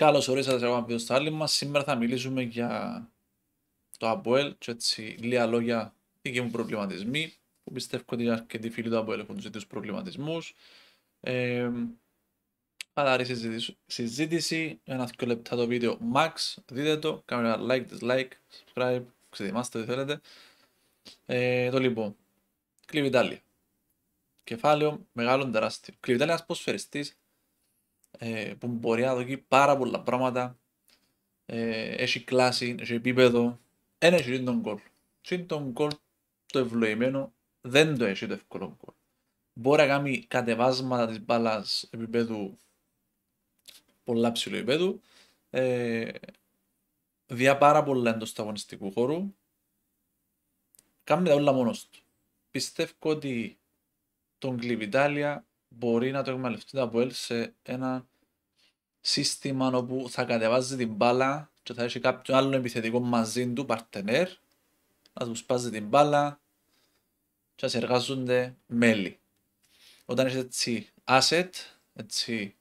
Καλώς ορίσατε ακόμα βίντεο στο άλλη μας. Σήμερα θα μιλήσουμε για το Αμποέλ και έτσι λίγα λόγια δικοί μου προβληματισμοί που πιστεύω ότι αρκετοί φίλοι του Αμποέλ έχουν τους ίδιους προβληματισμού. Ε, συζήτηση, ένα δύο λεπτά το βίντεο max, δείτε το, κάνε ένα like, dislike, subscribe, ξεδιμάστε ό,τι θέλετε. Ε, το λοιπόν, Κλειβιτάλια. Κεφάλαιο μεγάλο τεράστιο. Κλειβιτάλια ένα ένας ε, που μπορεί να δοκεί πάρα πολλά πράγματα. Ε, έχει κλάση, έχει επίπεδο. Ένα έχει τον κόλ. Συν τον κόλ το ευλογημένο δεν το έχει το εύκολο κόλ. Μπορεί να κάνει κατεβάσματα της μπάλας επίπεδου πολλά ψηλού επίπεδου. Ε, διά πάρα πολλά εντός του αγωνιστικού χώρου. Κάνει τα όλα μόνος του. Πιστεύω ότι τον Κλειβιτάλια μπορεί να το εκμεταλλευτεί τα σε ένα σύστημα όπου θα κατεβάζει την μπάλα και θα έχει κάποιο άλλο επιθετικό μαζί του παρτενέρ να τους σπάζει την μπάλα και να συνεργάζονται μέλη. Όταν έχεις έτσι asset, έτσι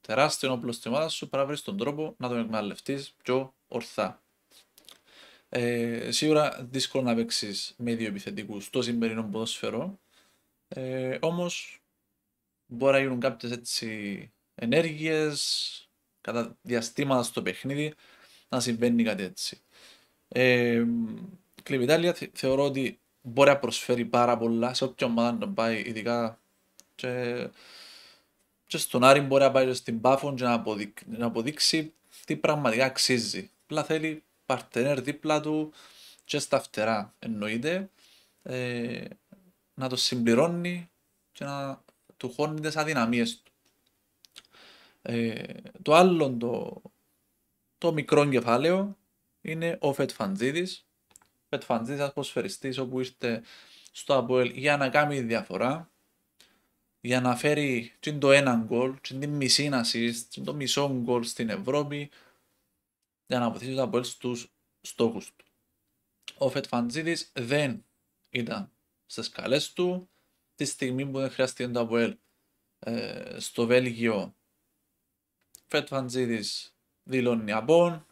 τεράστιο όπλο στη ομάδα σου, πρέπει να βρεις τον τρόπο να τον εκμεταλλευτείς πιο ορθά. Ε, σίγουρα δύσκολο να παίξεις με δύο επιθετικούς στο σημερινό ποδόσφαιρο. Ε, Όμως μπορεί να γίνουν κάποιες έτσι ενέργειες κατά διαστήματα στο παιχνίδι να συμβαίνει κάτι έτσι. Ε, Κλειβιτάλια θεωρώ ότι μπορεί να προσφέρει πάρα πολλά σε όποια ομάδα να πάει, ειδικά και, στον Άρη μπορεί να πάει στην Πάφων και να, αποδείξει, τι πραγματικά αξίζει. Απλά θέλει παρτενέρ δίπλα του και στα φτερά εννοείται ε, να το συμπληρώνει και να του χώνει τις αδυναμίες του. Ε, το άλλο το, το μικρό κεφάλαιο είναι ο Φετφαντζίδης. Φετφαντζίδης ένας ποσφαιριστής όπου είστε στο Αποέλ για να κάνει διαφορά, για να φέρει το ένα γκολ, την τη μισή το μισό γκολ στην Ευρώπη, για να βοηθήσει το Αποέλ στους στόχους του. Ο Φετφαντζίδης δεν ήταν στις σκαλές του, τη στιγμή που δεν χρειάστηκε το Αποέλ ε, στο Βέλγιο Φαντζίδης δηλώνει αμπών,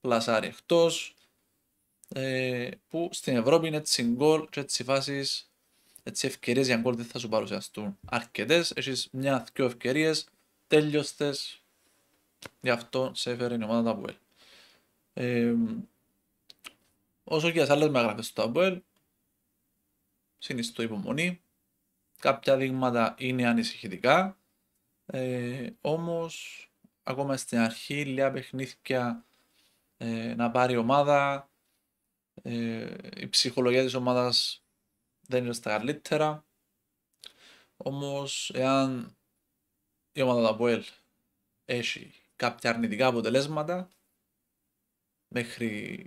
πλασάρει εκτός, ε, που στην Ευρώπη είναι έτσι γκολ και έτσι φάσεις, έτσι ευκαιρίες για γκολ δεν θα σου παρουσιαστούν αρκετές, έχεις μια δυο ευκαιρίες, τέλειωστες, γι' αυτό σε έφερε η ομάδα του ε, όσο και για άλλες μεταγραφές του Ταμπούελ, συνιστώ υπομονή, κάποια δείγματα είναι ανησυχητικά, ε, όμως ακόμα στην αρχή, λίγα παιχνίδια ε, να πάρει η ομάδα. Ε, η ψυχολογία της ομάδας δεν είναι στα καλύτερα. Όμως, εάν η ομάδα του Αποέλ έχει κάποια αρνητικά αποτελέσματα μέχρι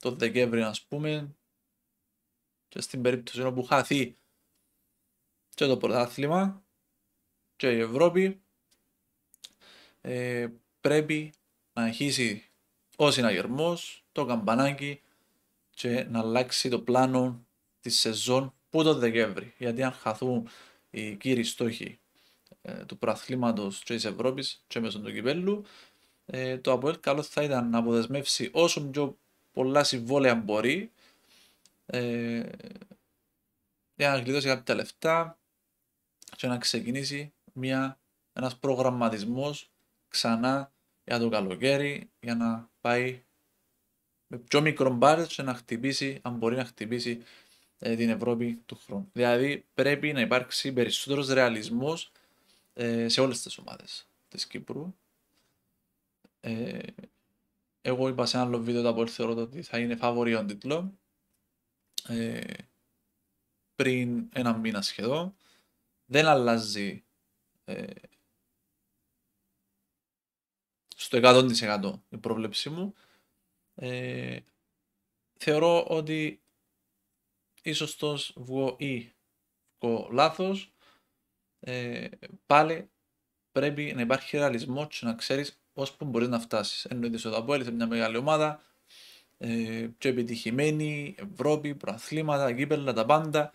το Δεκέμβρη ας πούμε και στην περίπτωση όπου χαθεί και το πρωτάθλημα και η Ευρώπη ε, πρέπει να αρχίσει ο συναγερμός, το καμπανάκι και να αλλάξει το πλάνο της σεζόν που το Δεκέμβρη. Γιατί αν χαθούν οι κύριοι στόχοι ε, του προαθλήματος τη της Ευρώπης και μέσω του κυπέλου, ε, το ΑΠΟΕΛ καλό θα ήταν να αποδεσμεύσει όσο πιο πολλά συμβόλαια μπορεί ε, για να γλιτώσει κάποια λεφτά και να ξεκινήσει μια, ένας προγραμματισμός ξανά για το καλοκαίρι για να πάει με πιο μικρό μπάρτ και να χτυπήσει, αν μπορεί να χτυπήσει ε, την Ευρώπη του χρόνου. Δηλαδή πρέπει να υπάρξει περισσότερος ρεαλισμός ε, σε όλες τις ομάδες της Κύπρου. Ε, εγώ είπα σε ένα άλλο βίντεο τα θεωρώ ότι θα είναι φαβοριόν τίτλος. Ε, πριν ένα μήνα σχεδόν. Δεν αλλάζει στο 100% η πρόβλεψή μου. Ε, θεωρώ ότι ίσως το βγω ή βγω λάθος. Ε, πάλι πρέπει να υπάρχει ρεαλισμό και να ξέρεις ως που να φτάσεις. Εννοείται ότι σε μια μεγάλη ομάδα, ε, πιο επιτυχημένη, Ευρώπη, προαθλήματα, κύπελα, τα πάντα.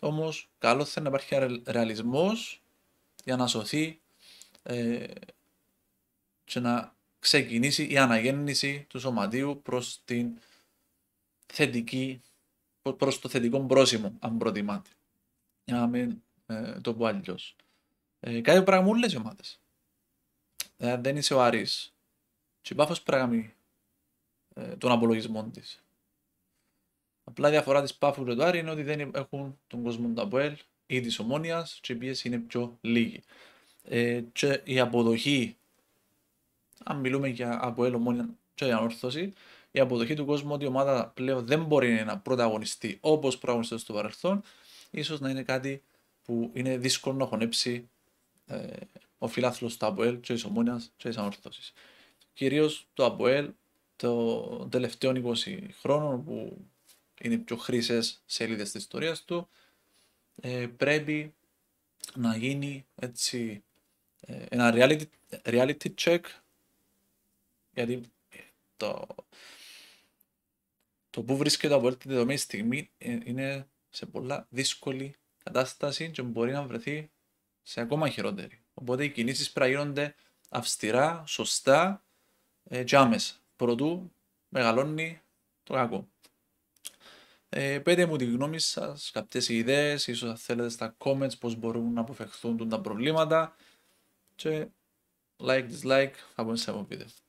Όμως καλό θα είναι να υπάρχει ρεαλισμός για να σωθεί ε, και να ξεκινήσει η αναγέννηση του σωματείου προς την θετική προς το θετικό πρόσημο, αν προτιμάτε. Για να ε, το πω αλλιώς. Ε, κάτι πράγμα όλες οι ομάδες. Ε, δεν είσαι ο Αρής. Και η Πάφος πράγμα ε, τον απολογισμό της. Απλά διαφορά της Πάφου και του Άρη είναι ότι δεν έχουν τον κόσμο του Αποέλ ή της Ομόνιας και οι πίεση είναι πιο λίγοι. Ε, και η αποδοχή αν μιλούμε για Αποέλ, Ομόνια και Ανόρθωση η αποδοχή του κόσμου ότι η ομάδα πλέον δεν μπορεί να πρωταγωνιστεί όπως πρωταγωνιστεί στο παρελθόν, ίσως να είναι κάτι που είναι δύσκολο να χωνέψει ε, ο φιλάθλος του Αποέλ τη Ομόνια και τη Ανορθώση. Κυρίως το Αποέλ των τελευταίων 20 χρόνων, που είναι οι πιο χρήσες σελίδες της ιστορίας του, ε, πρέπει να γίνει έτσι ε, ένα reality, reality check γιατί ε, το, το που βρίσκεται από την δομή δεδομένη στιγμή ε, είναι σε πολλά δύσκολη κατάσταση και μπορεί να βρεθεί σε ακόμα χειρότερη. Οπότε οι κινήσεις πρέπει να γίνονται αυστηρά, σωστά ε, και Προτού μεγαλώνει το κακό. Ε, πέτε μου τη γνώμη σας, κάποιες ιδέες, ίσως θέλετε στα comments πώς μπορούν να αποφευχθούν τα προβλήματα. Και like, dislike, θα πούμε σε βίντεο.